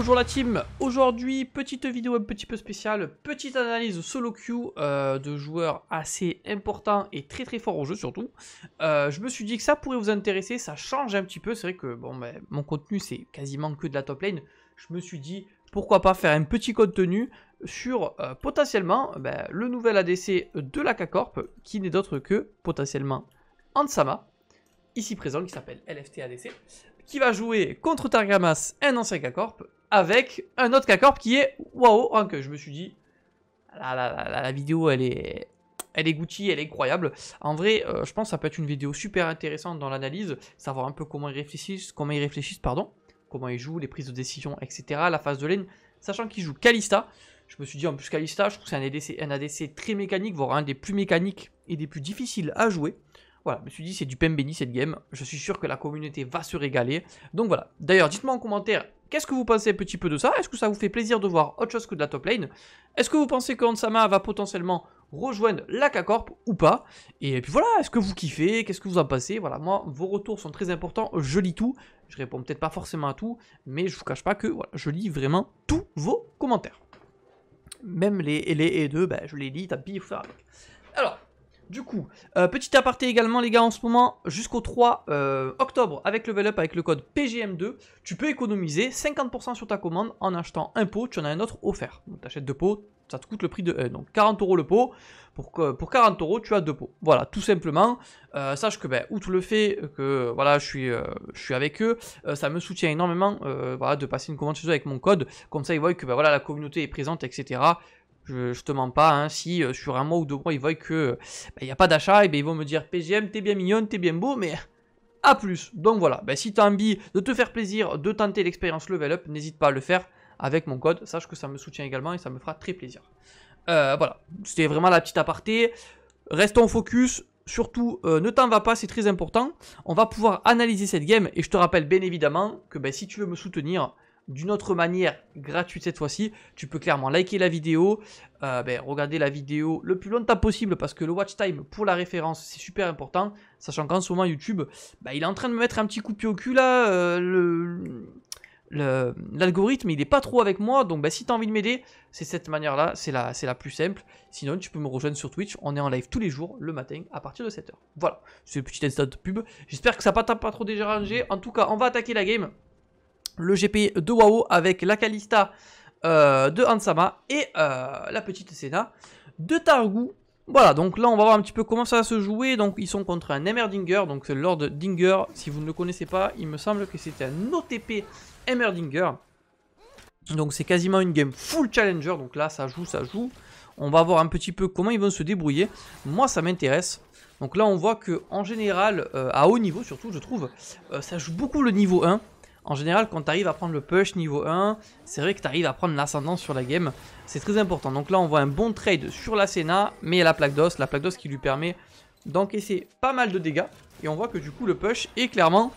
bonjour la team Aujourd'hui, petite vidéo un petit peu spéciale, petite analyse solo queue euh, de joueurs assez importants et très très forts au jeu surtout. Euh, je me suis dit que ça pourrait vous intéresser, ça change un petit peu, c'est vrai que bon, ben, mon contenu c'est quasiment que de la top lane. Je me suis dit pourquoi pas faire un petit contenu sur euh, potentiellement ben, le nouvel ADC de la K-Corp qui n'est d'autre que potentiellement Ansama, ici présent qui s'appelle LFT ADC qui va jouer contre Targamas, un ancien K-Corp, avec un autre K-Corp qui est Waouh, Je me suis dit, la, vidéo elle est, elle est Gucci, elle est incroyable. En vrai, euh, je pense que ça peut être une vidéo super intéressante dans l'analyse, savoir un peu comment ils réfléchissent, comment ils réfléchissent, pardon, comment ils jouent, les prises de décision, etc. La phase de lane, sachant qu'ils jouent Kalista. Je me suis dit, en plus Kalista, je trouve que c'est un ADC, un ADC très mécanique, voire un des plus mécaniques et des plus difficiles à jouer. Voilà, je me suis dit, c'est du pain béni cette game. Je suis sûr que la communauté va se régaler. Donc voilà. D'ailleurs, dites-moi en commentaire Qu'est-ce que vous pensez un petit peu de ça Est-ce que ça vous fait plaisir de voir autre chose que de la top lane Est-ce que vous pensez qu'Onsama va potentiellement rejoindre la K-Corp ou pas Et puis voilà, est-ce que vous kiffez Qu'est-ce que vous en pensez Voilà, moi, vos retours sont très importants, je lis tout. Je réponds peut-être pas forcément à tout, mais je vous cache pas que je lis vraiment tous vos commentaires. Même les les et deux, ben, je les lis, tant pis, il faire du coup, euh, petit aparté également les gars, en ce moment, jusqu'au 3 euh, octobre, avec Level Up, avec le code PGM2, tu peux économiser 50% sur ta commande en achetant un pot, tu en as un autre offert. Donc t'achètes deux pots, ça te coûte le prix de Donc 40 euros le pot, pour, pour 40 euros tu as deux pots. Voilà, tout simplement. Euh, sache que ben, outre le fait que voilà, je suis, je suis avec eux, ça me soutient énormément voilà, de passer une commande chez eux avec mon code. Comme ça ils voient que ben, voilà, la communauté est présente, etc. Je, te mens pas, hein. si euh, sur un mois ou deux mois ils voient que euh, bah, il y n'y a pas d'achat, et eh ben, ils vont me dire PGM, t'es bien mignonne, t'es bien beau, mais à plus. Donc voilà, bah, si t'as as envie de te faire plaisir, de tenter l'expérience level up, n'hésite pas à le faire avec mon code. Sache que ça me soutient également et ça me fera très plaisir. Euh, voilà, c'était vraiment la petite aparté. Restons focus, surtout ne t'en va pas, c'est très important. On va pouvoir analyser cette game et je te rappelle bien évidemment que bah, si tu veux me soutenir, d'une autre manière gratuite cette fois-ci. Tu peux clairement liker la vidéo, euh, ben, regarder la vidéo le plus longtemps possible parce que le watch time pour la référence c'est super important. Sachant qu'en ce moment YouTube, ben, il est en train de me mettre un petit coup de pied au cul là. Euh, l'algorithme il n'est pas trop avec moi donc ben, si tu as envie de m'aider c'est cette manière là c'est la, la plus simple sinon tu peux me rejoindre sur Twitch on est en live tous les jours le matin à partir de 7h voilà c'est le petit instant de pub j'espère que ça ne t'a pas trop dérangé en tout cas on va attaquer la game le GP de WoW avec la Kalista euh, de Ansama et euh, la petite Senna de Targu. Voilà, donc là on va voir un petit peu comment ça va se jouer. Donc ils sont contre un Emmerdinger, donc c'est Lord Dinger. Si vous ne le connaissez pas, il me semble que c'était un OTP Emmerdinger. Donc c'est quasiment une game full challenger. Donc là ça joue, ça joue. On va voir un petit peu comment ils vont se débrouiller. Moi ça m'intéresse. Donc là on voit que en général, euh, à haut niveau surtout je trouve, ça joue beaucoup le niveau 1. En général, quand tu arrives à prendre le push niveau 1, c'est vrai que tu arrives à prendre l'ascendance sur la game. C'est très important. Donc là, on voit un bon trade sur la Senna, mais a la plaque d'os. La plaque d'os qui lui permet d'encaisser pas mal de dégâts. Et on voit que du coup, le push est clairement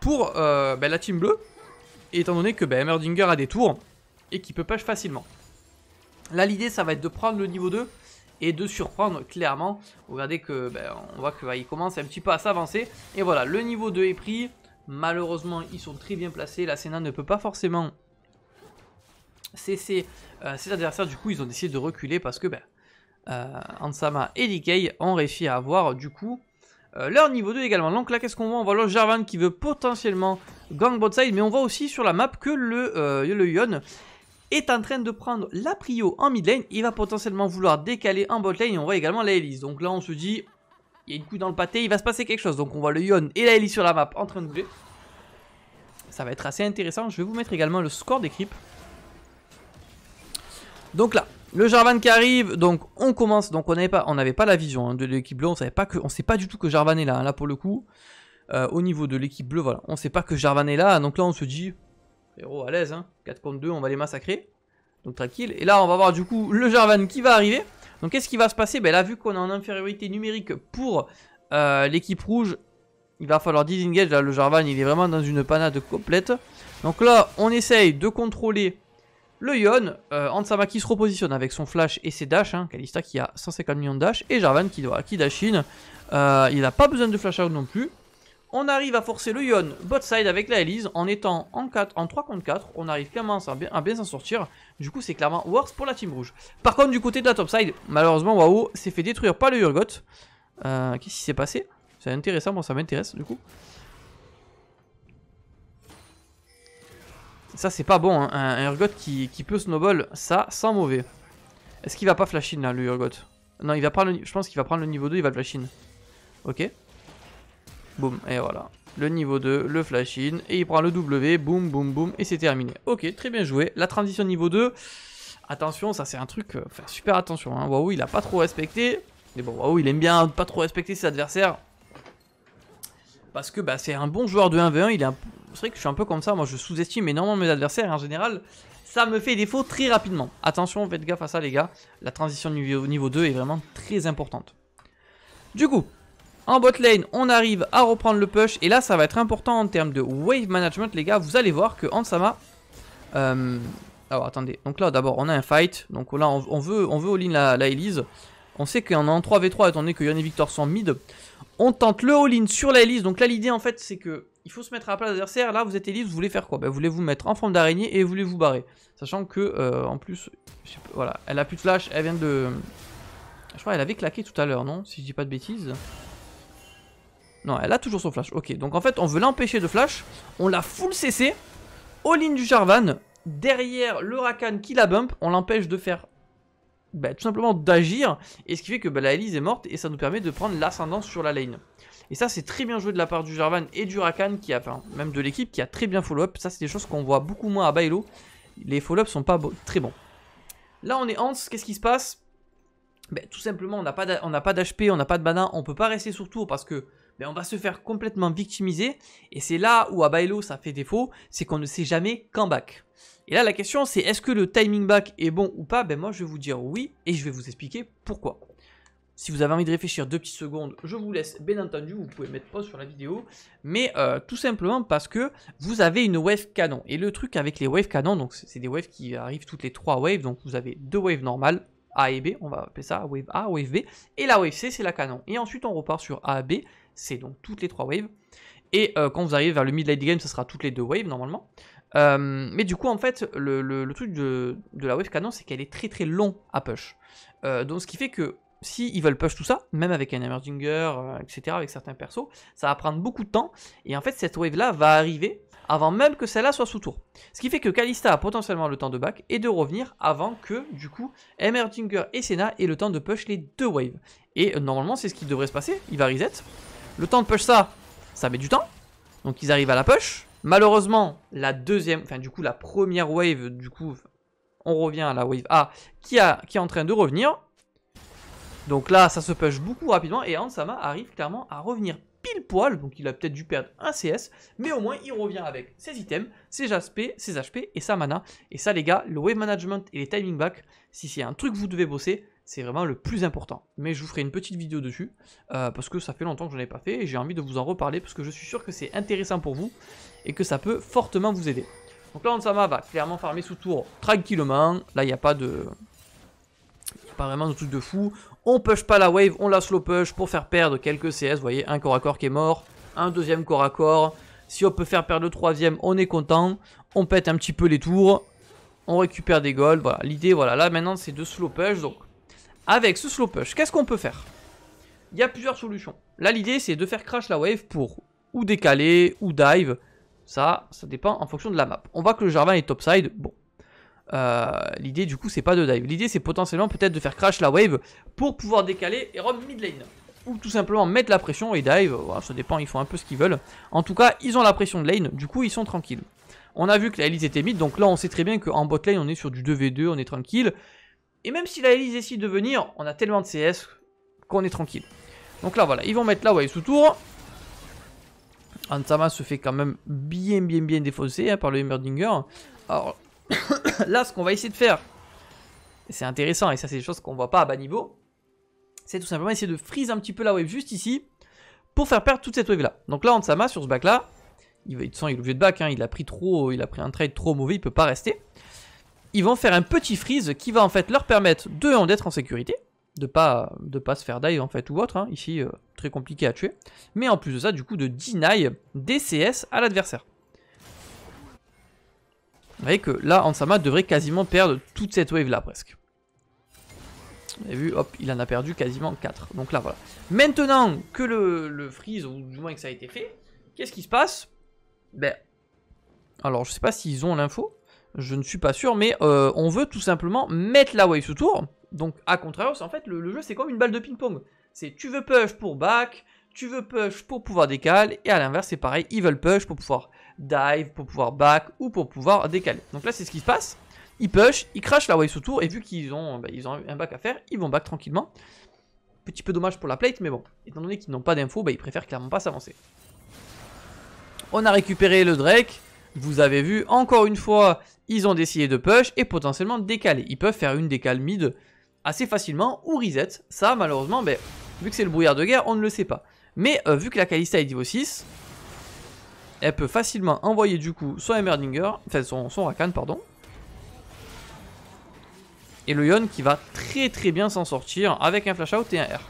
pour euh, ben, la team bleue. Étant donné que ben, Merdinger a des tours et qu'il peut push facilement. Là, l'idée, ça va être de prendre le niveau 2 et de surprendre clairement. Regardez que ben, on voit qu'il commence un petit peu à s'avancer. Et voilà, le niveau 2 est pris. Malheureusement, ils sont très bien placés. La Sénat ne peut pas forcément cesser euh, ses adversaires. Du coup, ils ont décidé de reculer parce que ben, euh, Ansama et Dikei ont réussi à avoir du coup euh, leur niveau 2 également. Donc là, qu'est-ce qu'on voit On voit le Jarvan qui veut potentiellement gang side, mais on voit aussi sur la map que le, euh, le Yon est en train de prendre la prio en mid lane. Il va potentiellement vouloir décaler en bot lane on voit également la Elise. Donc là, on se dit, il y a une couille dans le pâté, il va se passer quelque chose. Donc on voit le Yon et la Ellie sur la map en train de bouger. Ça va être assez intéressant. Je vais vous mettre également le score des creeps. Donc là, le Jarvan qui arrive, donc on commence, donc on n'avait pas, on n'avait pas la vision hein, de l'équipe bleue, on savait pas que, on sait pas du tout que Jarvan est là, hein, là pour le coup. Euh, au niveau de l'équipe bleue, voilà, on sait pas que Jarvan est là, donc là on se dit, héros à l'aise, hein, 4 contre 2, on va les massacrer, donc tranquille. Et là on va voir du coup le Jarvan qui va arriver, donc qu'est-ce qui va se passer ben Là, vu qu'on est en infériorité numérique pour euh, l'équipe rouge, il va falloir disengage. Là, le Jarvan, il est vraiment dans une panade complète. Donc là, on essaye de contrôler le Yon. Euh, Ansama qui se repositionne avec son flash et ses dash. Kalista hein. qui a 150 millions de dash. Et Jarvan qui, doit, qui dash in. Euh, il n'a pas besoin de flash out non plus. On arrive à forcer le Yon bot side avec la Elise en étant en, 4, en 3 contre 4. On arrive clairement à bien, s'en sortir. Du coup, c'est clairement worse pour la team rouge. Par contre, du côté de la top side, malheureusement, Waouh, s'est fait détruire par le Urgot. Euh, qu'est-ce qui s'est passé C'est intéressant, bon, ça m'intéresse du coup. Ça, c'est pas bon. Hein. Un, Urgot qui, peut snowball, ça, sans mauvais. Est-ce qu'il va pas flash in là, le Urgot Non, il va prendre je pense qu'il va prendre le niveau 2, il va flash in. Ok. Boum, et voilà. Le niveau 2, le flash in, et il prend le W, boum, boum, boum, et c'est terminé. Ok, très bien joué. La transition niveau 2, attention, ça c'est un truc, enfin euh, super attention. Hein. Waouh, il a pas trop respecté. Mais bon, Waouh, il aime bien pas trop respecter ses adversaires. Parce que bah, c'est un bon joueur de 1v1, il est un... C'est vrai que je suis un peu comme ça, moi je sous-estime énormément mes adversaires en général ça me fait défaut très rapidement. Attention, faites gaffe à ça les gars, la transition niveau 2 est vraiment très importante. Du coup, en bot lane, on arrive à reprendre le push. Et là, ça va être important en termes de wave management, les gars. Vous allez voir que Ansama... Euh... Alors, attendez. Donc là, d'abord, on a un fight. Donc là, on, veut, on veut all-in la, la Elise. On sait est en 3v3, étant donné que Yon et Victor sont mid, on tente le all-in sur la Elise. Donc là, l'idée, en fait, c'est que il faut se mettre à la place l'adversaire. Là, vous êtes Elise, vous voulez faire quoi ben, Vous voulez vous mettre en forme d'araignée et vous voulez vous barrer. Sachant que, euh, en plus, voilà, elle a plus de flash, elle vient de... Je crois qu'elle avait claqué tout à l'heure, non Si je dis pas de bêtises. Non, elle a toujours son flash. Ok, donc en fait, on veut l'empêcher de flash. On la full CC. au ligne du Jarvan. Derrière le Rakan qui la bump. On l'empêche de faire bah, tout simplement d'agir. Et ce qui fait que bah, la Elise est morte et ça nous permet de prendre l'ascendance sur la lane. Et ça, c'est très bien joué de la part du Jarvan et du Rakan, qui a, enfin, même de l'équipe, qui a très bien follow-up. Ça, c'est des choses qu'on voit beaucoup moins à Bailo. Les follow-up sont pas très bons. Là, on est Hans. Qu'est-ce qui se passe bah, Tout simplement, on n'a pas d'HP, on n'a pas de mana. On peut pas rester sur tour parce que ben, on va se faire complètement victimiser. Et c'est là où à Bailo ça fait défaut, c'est qu'on ne sait jamais quand back. Et là la question c'est est-ce que le timing back est bon ou pas Ben moi je vais vous dire oui et je vais vous expliquer pourquoi. Si vous avez envie de réfléchir deux petites secondes, je vous laisse bien entendu, vous pouvez mettre pause sur la vidéo, mais euh, tout simplement parce que vous avez une wave canon. Et le truc avec les waves canon, donc c'est des waves qui arrivent toutes les trois waves, donc vous avez deux waves normales, a et B, on va appeler ça wave A, wave B, et la wave C c'est la canon. Et ensuite on repart sur A, B, c'est donc toutes les trois waves. Et euh, quand vous arrivez vers le mid late game, ce sera toutes les deux waves normalement. Euh, mais du coup, en fait, le, truc de, la wave canon, c'est qu'elle est très très long à push. Euh, donc ce qui fait que si veulent push tout ça, même avec un Emerginger, etc., avec certains persos, ça va prendre beaucoup de temps. Et en fait, cette wave là va arriver avant même que celle-là soit sous tour. Ce qui fait que Kalista a potentiellement le temps de back et de revenir avant que, du coup, Tinger et Senna aient le temps de push les deux waves. Et euh, normalement, c'est ce qui devrait se passer. Il va reset. Le temps de push ça, ça met du temps. Donc ils arrivent à la push. Malheureusement, la deuxième, enfin du coup la première wave, du coup, on revient à la wave A qui, a, qui est en train de revenir. Donc là, ça se push beaucoup rapidement et Ansama arrive clairement à revenir pile poil, donc il a peut-être dû perdre un CS, mais au moins il revient avec ses items, ses HP, ses HP et sa mana. Et ça les gars, le wave management et les timing back, si c'est un truc que vous devez bosser, c'est vraiment le plus important. Mais je vous ferai une petite vidéo dessus, euh, parce que ça fait longtemps que je n'en ai pas fait, et j'ai envie de vous en reparler, parce que je suis sûr que c'est intéressant pour vous, et que ça peut fortement vous aider. Donc là, on s'en va clairement farmer sous tour tranquillement, là il n'y a pas de pas vraiment de truc de fou. On push pas la wave, on la slow push pour faire perdre quelques CS. Vous voyez, un corps à corps qui est mort, un deuxième corps à corps. Si on peut faire perdre le troisième, on est content. On pète un petit peu les tours. On récupère des golds. Voilà, l'idée, voilà, là maintenant c'est de slow push. Donc, avec ce slow push, qu'est-ce qu'on peut faire Il y a plusieurs solutions. Là, l'idée c'est de faire crash la wave pour ou décaler ou dive. Ça, ça dépend en fonction de la map. On voit que le jardin est topside. Bon, euh, l'idée du coup c'est pas de dive. L'idée c'est potentiellement peut-être de faire crash la wave pour pouvoir décaler et rob mid lane. Ou tout simplement mettre la pression et dive. ça dépend, ils font un peu ce qu'ils veulent. En tout cas, ils ont la pression de lane, du coup ils sont tranquilles. On a vu que la Elise était mid, donc là on sait très bien qu'en bot lane on est sur du 2v2, on est tranquille. Et même si la Elise décide de venir, on a tellement de CS qu'on est tranquille. Donc là voilà, ils vont mettre la wave sous tour. Antama se fait quand même bien bien bien défausser hein, par le Murdinger. Là, ce qu'on va essayer de faire, c'est intéressant, et ça c'est des choses qu'on voit pas à bas niveau, c'est tout simplement essayer de freeze un petit peu la wave juste ici, pour faire perdre toute cette wave là. Donc là, on Ansama, sur ce back là, il, sent, il est obligé de back, hein, il a pris trop, il a pris un trade trop mauvais, il peut pas rester. Ils vont faire un petit freeze qui va en fait leur permettre de d'être en sécurité, de pas de pas se faire dive en fait ou autre, hein, ici euh, très compliqué à tuer, mais en plus de ça du coup de deny DCS à l'adversaire. Vous voyez que là, Ansama devrait quasiment perdre toute cette wave là presque. Vous avez vu, hop, il en a perdu quasiment 4. Donc là, voilà. Maintenant que le, freeze, ou du moins que ça a été fait, qu'est-ce qui se passe Ben, alors je sais pas s'ils ont l'info, je ne suis pas sûr, mais euh, on veut tout simplement mettre la wave sous tour. Donc, à contrario, en fait, le, jeu, c'est comme une balle de ping-pong. C'est tu veux push pour back, tu veux push pour pouvoir décaler, et à l'inverse, c'est pareil, ils veulent push pour pouvoir dive, pour pouvoir back ou pour pouvoir décaler. Donc là, c'est ce qui se passe. Ils push, ils crashent la wave sous tour et vu qu'ils ont, bah, ont un back à faire, ils vont back tranquillement. Petit peu dommage pour la plate, mais bon, étant donné qu'ils n'ont pas d'infos, bah, ils préfèrent clairement pas s'avancer. On a récupéré le Drake. Vous avez vu, encore une fois, ils ont décidé de push et potentiellement de décaler. Ils peuvent faire une décale mid assez facilement ou reset. Ça, malheureusement, bah, vu que c'est le brouillard de guerre, on ne le sait pas. Mais euh, vu que la Kalista est niveau 6, elle peut facilement envoyer du coup son Emmerdinger. enfin son, son Rakan, pardon. Et le Yon qui va très très bien s'en sortir avec un Flash Out et un R.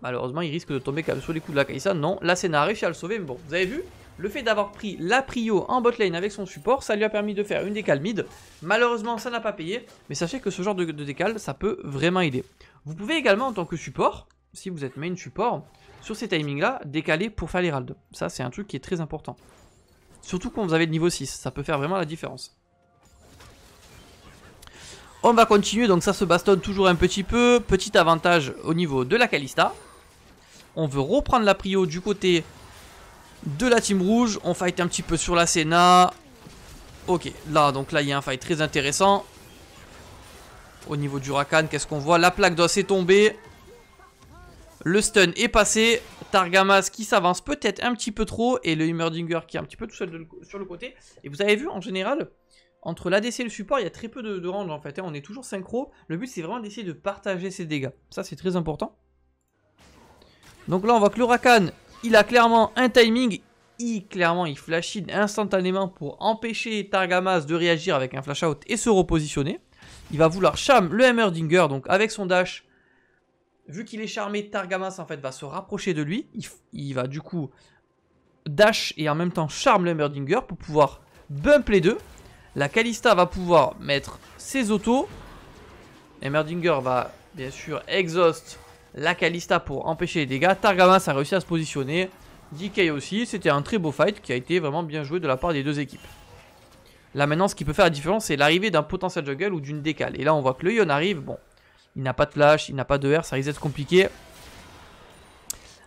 Malheureusement, il risque de tomber quand même sous les coups de la Kaisa. Non, la scène a réussi à le sauver, mais bon, vous avez vu le fait d'avoir pris la Prio en botlane avec son support, ça lui a permis de faire une décale mid. Malheureusement, ça n'a pas payé, mais sachez que ce genre de, de, décale, ça peut vraiment aider. Vous pouvez également, en tant que support, si vous êtes main support, sur ces timings-là, décaler pour faire l'Hérald. Ça, c'est un truc qui est très important. Surtout quand vous avez le niveau 6, ça peut faire vraiment la différence. On va continuer, donc ça se bastonne toujours un petit peu. Petit avantage au niveau de la Kalista. On veut reprendre la prio du côté de la team rouge. On fight un petit peu sur la Senna. Ok, là, donc là, il y a un fight très intéressant. Au niveau du Rakan, qu'est-ce qu'on voit La plaque doit s'est tombée. Le stun est passé. Targamas qui s'avance peut-être un petit peu trop. Et le Hummerdinger qui est un petit peu tout seul sur le côté. Et vous avez vu, en général, entre l'ADC et le support, il y a très peu de, de range en fait. Hein. On est toujours synchro. Le but, c'est vraiment d'essayer de partager ses dégâts. Ça, c'est très important. Donc là, on voit que le il a clairement un timing. Il, clairement, il flash in instantanément pour empêcher Targamas de réagir avec un flash out et se repositionner. Il va vouloir Cham le Hammerdinger. Donc avec son dash, vu qu'il est charmé, Targamas en fait va se rapprocher de lui. Il, va du coup dash et en même temps charme le Merdinger pour pouvoir bump les deux. La Kalista va pouvoir mettre ses autos. Et Merdinger va bien sûr exhaust la Kalista pour empêcher les dégâts. Targamas a réussi à se positionner. DK aussi, c'était un très beau fight qui a été vraiment bien joué de la part des deux équipes. Là maintenant ce qui peut faire la différence c'est l'arrivée d'un potentiel juggle ou d'une décale. Et là on voit que le Yon arrive, bon il n'a pas de flash, il n'a pas de R, ça reset compliqué.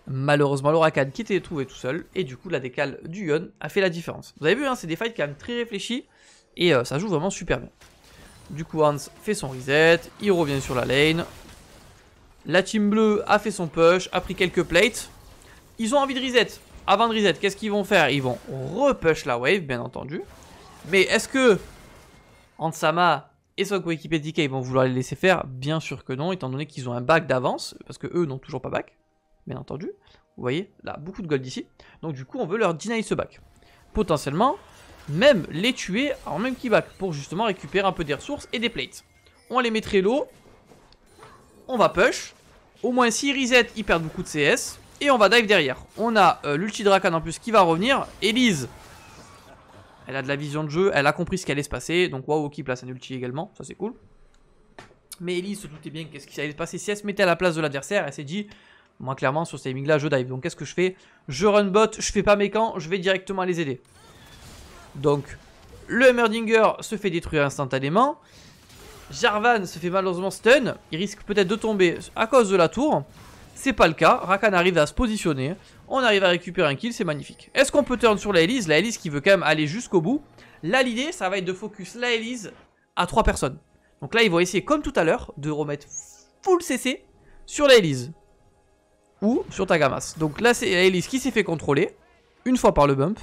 Malheureusement, l'Oracade qui était trouvé tout seul, et du coup la décale du Yon a fait la différence. Vous avez vu, hein, c'est des fights quand même très réfléchis, et euh, ça joue vraiment super bien. Du coup, Hans fait son reset, il revient sur la lane. La team bleue a fait son push, a pris quelques plates. Ils ont envie de reset. Avant de reset, qu'est-ce qu'ils vont faire Ils vont repush la wave, bien entendu. Mais est-ce que Hansama... Et soit que DK ils vont vouloir les laisser faire Bien sûr que non, étant donné qu'ils ont un bac d'avance, parce que eux n'ont toujours pas bac, bien entendu. Vous voyez, là, beaucoup de gold ici. Donc du coup, on veut leur deny ce bac. Potentiellement, même les tuer en même qu'ils back, pour justement récupérer un peu des ressources et des plates. On les mettrait l'eau, on va push, au moins s'ils reset, ils perdent beaucoup de CS, et on va dive derrière. On a euh, l'ulti Drakan en plus qui va revenir, Elise elle a de la vision de jeu, elle a compris ce qui allait se passer. Donc WoW qui place un ulti également, ça c'est cool. Mais Ellie se doutait bien qu'est-ce qui allait se passer. Si elle se mettait à la place de l'adversaire, elle s'est dit moi clairement sur ce timing là je dive. Donc qu'est-ce que je fais Je run bot, je fais pas mes camps, je vais directement les aider. Donc le Merdinger se fait détruire instantanément. Jarvan se fait malheureusement stun. Il risque peut-être de tomber à cause de la tour. C'est pas le cas, Rakan arrive à se positionner, on arrive à récupérer un kill, c'est magnifique. Est-ce qu'on peut turn sur la Elise La Elise qui veut quand même aller jusqu'au bout. Là l'idée, ça va être de focus la Elise à 3 personnes. Donc là ils vont essayer comme tout à l'heure de remettre full CC sur la Elise. Ou sur Tagamas. Donc là c'est la Elise qui s'est fait contrôler, une fois par le bump,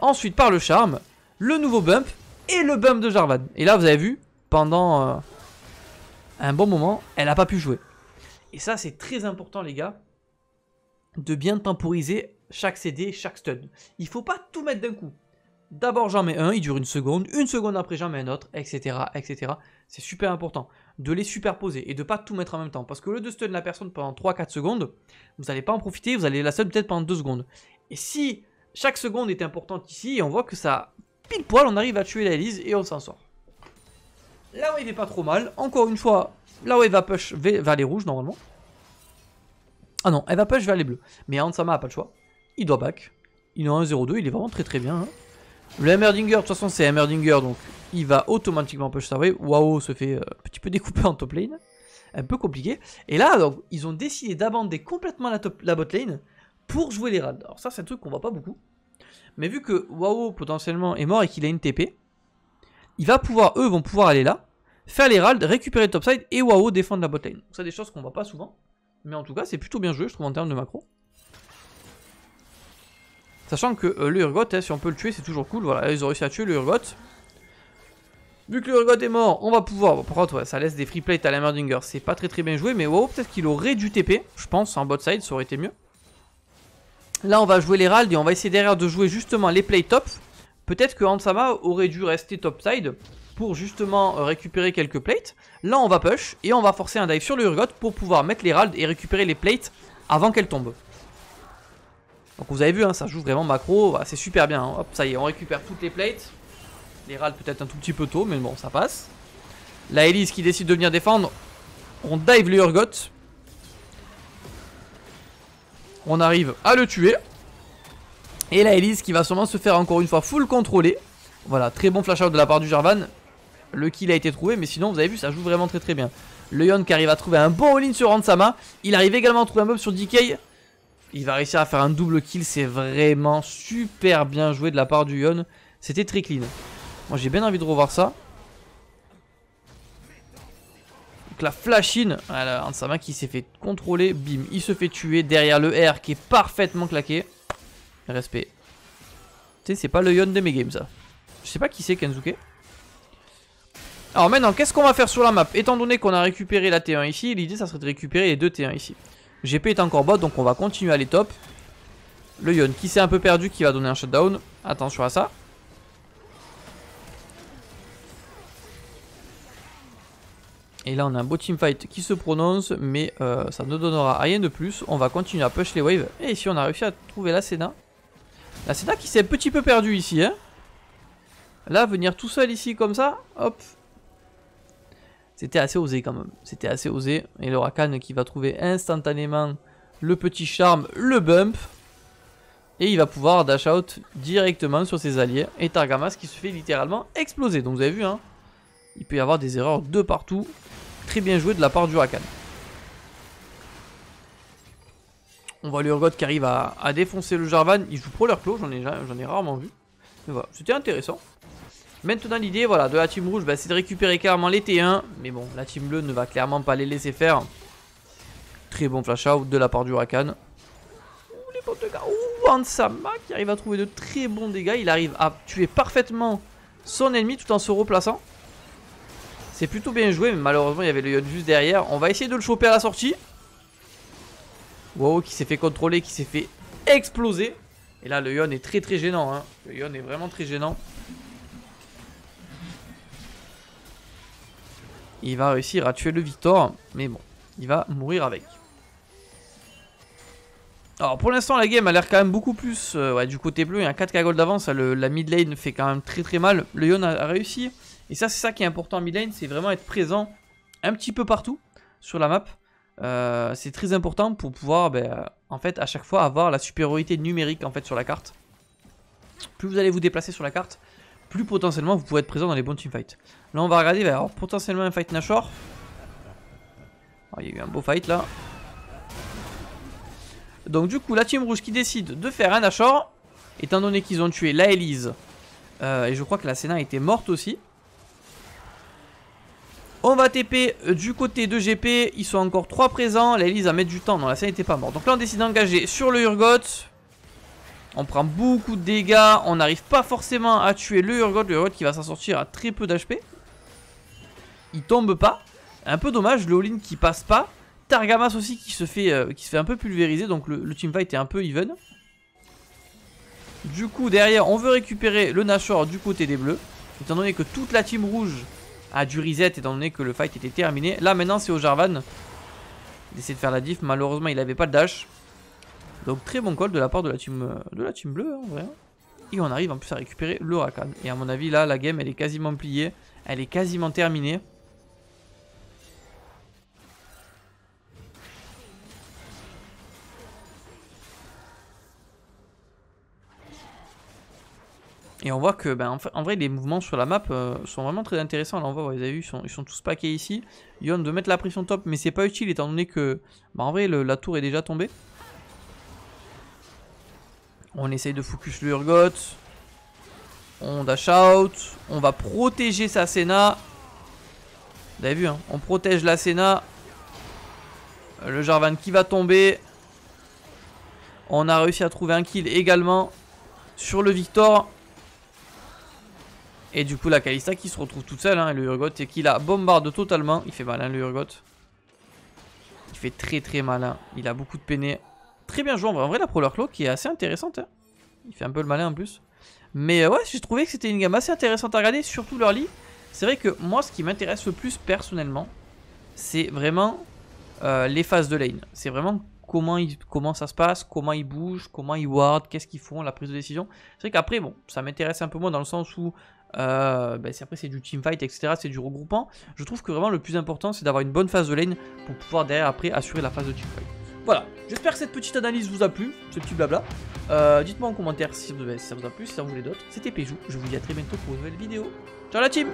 ensuite par le charme, le nouveau bump et le bump de Jarvan. Et là vous avez vu, pendant euh, un bon moment, elle a pas pu jouer. Et ça, c'est très important, les gars, de bien temporiser chaque CD, chaque stun. Il faut pas tout mettre d'un coup. D'abord, j'en mets un, il dure une seconde. Une seconde après, j'en mets un autre, etc. etc. C'est super important de les superposer et de pas tout mettre en même temps. Parce que le de stun la personne pendant 3-4 secondes, vous n'allez pas en profiter, vous allez la stun peut-être pendant 2 secondes. Et si chaque seconde est importante ici, on voit que ça, pile poil, on arrive à tuer la Elise et on s'en sort où il est pas trop mal. Encore une fois, où il va push vers les rouges normalement. Ah non, elle va push vers les bleus. Mais Hansama a pas le choix. Il doit back. Il est en 1-0-2, il est vraiment très très bien. Hein. Le Hammerdinger, de toute façon c'est Hammerdinger, donc il va automatiquement push sa Waouh se fait euh, un petit peu découper en top lane. Un peu compliqué. Et là, donc, ils ont décidé d'abandonner complètement la, top, bot lane pour jouer les rades. Alors ça c'est un truc qu'on voit pas beaucoup. Mais vu que waouh potentiellement est mort et qu'il a une TP, il va pouvoir, eux vont pouvoir aller là, faire l'Herald, récupérer le side et Waouh défendre la botlane. Donc ça des choses qu'on voit pas souvent. Mais en tout cas c'est plutôt bien joué je trouve en termes de macro. Sachant que euh, le Urgot, hein, si on peut le tuer c'est toujours cool. Voilà, ils ont réussi à tuer le Urgot. Vu que le Urgot est mort, on va pouvoir... Bon, par contre, ça laisse des free plates à la Merdinger. C'est pas très très bien joué, mais Waouh, peut-être qu'il aurait dû TP, je pense, en bot side, ça aurait été mieux. Là, on va jouer l'Herald et on va essayer derrière de jouer justement les play top. Peut-être que Hansama aurait dû rester topside pour justement euh, récupérer quelques plates. Là, on va push et on va forcer un dive sur le Urgot pour pouvoir mettre l'Hérald et récupérer les plates avant qu'elles tombent. Donc vous avez vu, hein, ça joue vraiment macro, c'est super bien. Hein. Hop, ça y est, on récupère toutes les plates. L'Hérald peut-être un tout petit peu tôt, mais bon, ça passe. La Elise qui décide de venir défendre. On dive le Urgot. On arrive à le tuer. Et la Elise qui va sûrement se faire encore une fois full contrôler. Voilà, très bon flash out de la part du Jarvan. Le kill a été trouvé, mais sinon, vous avez vu, ça joue vraiment très très bien. Le Yon qui arrive à trouver un bon all-in sur Ansama. Il arrive également à trouver un mob sur DK. Il va réussir à faire un double kill. C'est vraiment super bien joué de la part du Yon. C'était très clean. Moi, j'ai bien envie de revoir ça. Donc la flash in, Ansama qui s'est fait contrôler, bim, il se fait tuer derrière le R qui est parfaitement claqué. Respect. Tu sais, c'est pas le Yon de mes games, ça. Je sais pas qui c'est, Kenzuke Alors maintenant, qu'est-ce qu'on va faire sur la map Étant donné qu'on a récupéré la T1 ici, l'idée, ça serait de récupérer les deux T1 ici. GP est encore bas, donc on va continuer à aller top. Le Yon qui s'est un peu perdu, qui va donner un shutdown. Attention à ça. Et là, on a un beau teamfight qui se prononce, mais euh, ça ne donnera rien de plus. On va continuer à push les waves. Et ici on a réussi à trouver la séna ah, c'est là qui s'est un petit peu perdu ici. Hein. Là, venir tout seul ici comme ça, hop. C'était assez osé quand même. C'était assez osé. Et le Rakan qui va trouver instantanément le petit charme, le bump. Et il va pouvoir dash out directement sur ses alliés. Et Targamas qui se fait littéralement exploser. Donc vous avez vu, hein il peut y avoir des erreurs de partout. Très bien joué de la part du Rakan. On voit l'Urgot qui arrive à, défoncer le Jarvan. Il joue pro leur clos, j'en ai, rarement vu. Mais voilà, c'était intéressant. Maintenant l'idée voilà, de la team rouge, bah, c'est de récupérer carrément les T1. Mais bon, la team bleue ne va clairement pas les laisser faire. Très bon flash out de la part du Rakan. Ouh, les potes de gars. Ouh, qui arrive à trouver de très bons dégâts. Il arrive à tuer parfaitement son ennemi tout en se replaçant. C'est plutôt bien joué, mais malheureusement il y avait le Yon juste derrière. On va essayer de le choper à la sortie. Wow qui s'est fait contrôler, qui s'est fait exploser. Et là, le Yon est très très gênant. Hein. Le Yon est vraiment très gênant. Il va réussir à tuer le Victor. Mais bon, il va mourir avec. Alors pour l'instant la game a l'air quand même beaucoup plus euh, du côté bleu, il y a 4 cagoles d'avance, la mid lane fait quand même très très mal, le Yon a, réussi, et ça c'est ça qui est important en mid lane, c'est vraiment être présent un petit peu partout sur la map, euh, c'est très important pour pouvoir, ben, euh, en fait, à chaque fois avoir la supériorité numérique en fait sur la carte. Plus vous allez vous déplacer sur la carte, plus potentiellement vous pouvez être présent dans les bons teamfights. Là, on va regarder, ben, potentiellement un fight Nashor. Oh, il y a eu un beau fight là. Donc du coup, la team rouge qui décide de faire un Nashor, étant donné qu'ils ont tué la Elise, euh, et je crois que la Sénat était morte aussi. On va TP euh, du côté de GP. Ils sont encore 3 présents. La a à mettre du temps. Non, la scène n'était pas morte. Donc là, on décide d'engager sur le Urgot. On prend beaucoup de dégâts. On n'arrive pas forcément à tuer le Urgot. Le Urgot qui va s'en sortir à très peu d'HP. Il tombe pas. Un peu dommage. Le all qui passe pas. Targamas aussi qui se fait, euh, qui se fait un peu pulvériser. Donc le, team teamfight est un peu even. Du coup, derrière, on veut récupérer le Nashor du côté des bleus. Étant donné que toute la team rouge à du reset étant donné que le fight était terminé. Là maintenant c'est au Jarvan d'essayer de faire la diff. Malheureusement il n'avait pas de dash. Donc très bon call de la part de la team, euh, de la team bleue hein, en vrai. Hein. Et on arrive en plus à récupérer le Rakan. Et à mon avis là la game elle est quasiment pliée. Elle est quasiment terminée. Et on voit que, ben, en, vrai, les mouvements sur la map euh, sont vraiment très intéressants. Là, on voit, vous avez vu, ils sont, tous paqués ici. Yon de mettre la pression top, mais c'est pas utile étant donné que, ben, en vrai, la tour est déjà tombée. On essaye de focus le Urgot. On dash out. On va protéger sa Senna. Vous avez vu, hein, on protège la Senna. Le Jarvan qui va tomber. On a réussi à trouver un kill également sur le Victor. Et du coup, la Kalista qui se retrouve toute seule, hein, le Urgot, et qui la bombarde totalement. Il fait malin, hein, le Urgot. Il fait très très malin. Hein. Il a beaucoup de peiné. Très bien joué en vrai. la Proleur Claw qui est assez intéressante. Hein. Il fait un peu le malin en plus. Mais euh, ouais, j'ai trouvé que c'était une gamme assez intéressante à regarder, surtout leur lit. C'est vrai que moi, ce qui m'intéresse le plus personnellement, c'est vraiment euh, les phases de lane. C'est vraiment comment, comment ça se passe, comment ils bougent, comment ils wardent, qu'est-ce qu'ils font, la prise de décision. C'est vrai qu'après, bon, ça m'intéresse un peu moins dans le sens où euh, bah, après c'est du teamfight, etc. C'est du regroupant. Je trouve que vraiment le plus important c'est d'avoir une bonne phase de lane pour pouvoir derrière après assurer la phase de teamfight. Voilà, j'espère que cette petite analyse vous a plu, ce petit blabla. Euh, dites-moi en commentaire si, ça vous a plu, si ça vous voulez d'autres. C'était Pejou je vous dis à très bientôt pour une nouvelle vidéo. Ciao la team